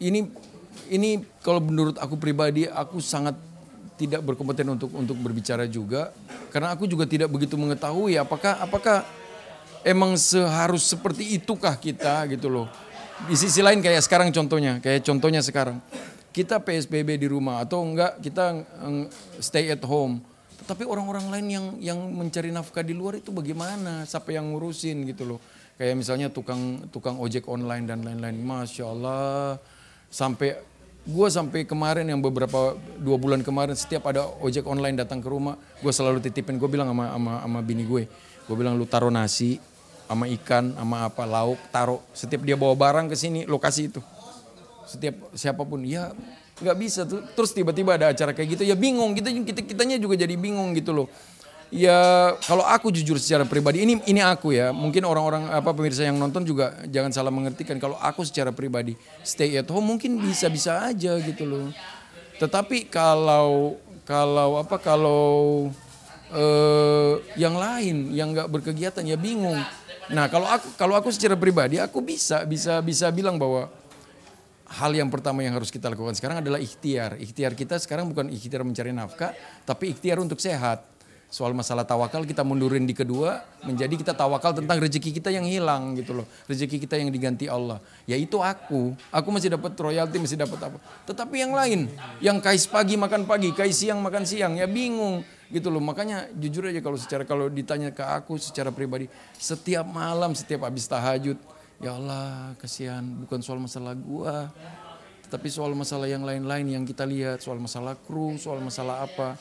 Ini ini kalau menurut aku pribadi aku sangat tidak berkompeten untuk untuk berbicara juga karena aku juga tidak begitu mengetahui apakah apakah emang seharus seperti itukah kita gitu loh. Di sisi lain kayak sekarang contohnya, kayak contohnya sekarang kita PSBB di rumah atau enggak kita eh, stay at home tapi orang-orang lain yang yang mencari nafkah di luar itu bagaimana? Siapa yang ngurusin gitu loh? Kayak misalnya tukang tukang ojek online dan lain-lain. Masya Allah sampai gue sampai kemarin yang beberapa dua bulan kemarin setiap ada ojek online datang ke rumah gue selalu titipin gue bilang sama sama sama bini gue gue bilang lu taruh nasi sama ikan sama apa lauk taruh setiap dia bawa barang ke sini lokasi itu setiap siapapun ya nggak bisa tuh. Terus tiba-tiba ada acara kayak gitu ya bingung kita kita kitanya juga jadi bingung gitu loh. Ya kalau aku jujur secara pribadi ini ini aku ya. Mungkin orang-orang apa pemirsa yang nonton juga jangan salah mengertikan kalau aku secara pribadi stay at home mungkin bisa-bisa aja gitu loh. Tetapi kalau kalau apa kalau eh, yang lain yang nggak berkegiatan ya bingung. Nah kalau aku kalau aku secara pribadi aku bisa bisa bisa bilang bahwa hal yang pertama yang harus kita lakukan sekarang adalah ikhtiar. Ikhtiar kita sekarang bukan ikhtiar mencari nafkah, tapi ikhtiar untuk sehat. Soal masalah tawakal kita mundurin di kedua, menjadi kita tawakal tentang rezeki kita yang hilang gitu loh. Rezeki kita yang diganti Allah. Ya itu aku, aku masih dapat royalti, masih dapat apa. Tetapi yang lain, yang kais pagi makan pagi, kais siang makan siang, ya bingung gitu loh. Makanya jujur aja kalau secara kalau ditanya ke aku secara pribadi, setiap malam, setiap habis tahajud, Ya Allah, kasihan bukan soal masalah gua, tetapi soal masalah yang lain-lain yang kita lihat, soal masalah kru, soal masalah apa.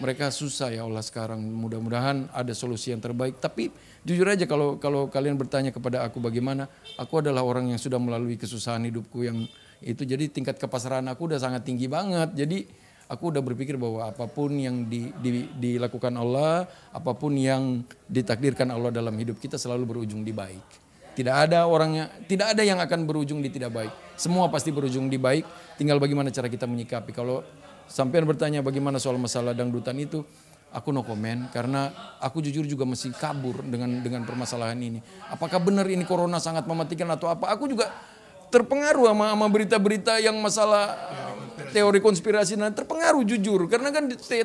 Mereka susah ya Allah sekarang. Mudah-mudahan ada solusi yang terbaik. Tapi jujur aja kalau kalau kalian bertanya kepada aku bagaimana, aku adalah orang yang sudah melalui kesusahan hidupku yang itu jadi tingkat kepasaran aku udah sangat tinggi banget. Jadi aku udah berpikir bahwa apapun yang di, di, dilakukan Allah, apapun yang ditakdirkan Allah dalam hidup kita selalu berujung di baik. Tidak ada orangnya, tidak ada yang akan berujung di tidak baik. Semua pasti berujung di baik, tinggal bagaimana cara kita menyikapi. Kalau sampean bertanya bagaimana soal masalah dangdutan itu, aku no comment karena aku jujur juga mesti kabur dengan dengan permasalahan ini. Apakah benar ini corona sangat mematikan atau apa? Aku juga terpengaruh sama sama berita-berita yang masalah teori konspirasi dan terpengaruh jujur karena kan saya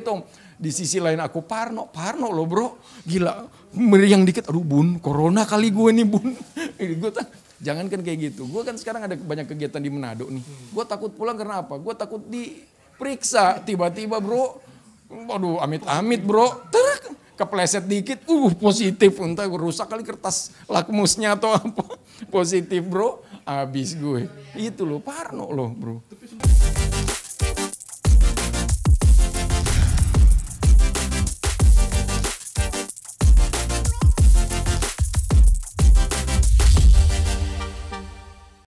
di sisi lain aku parno, parno loh bro. Gila, meriang dikit, aduh bun, corona kali gue nih bun. gue tak, jangan kan kayak gitu. Gue kan sekarang ada banyak kegiatan di Manado nih. Gue takut pulang karena apa? Gue takut diperiksa tiba-tiba bro. Aduh amit-amit bro. Terak, kepleset dikit, uh positif. Entah rusak kali kertas lakmusnya atau apa. Positif bro, abis gue. Itu loh, parno loh bro.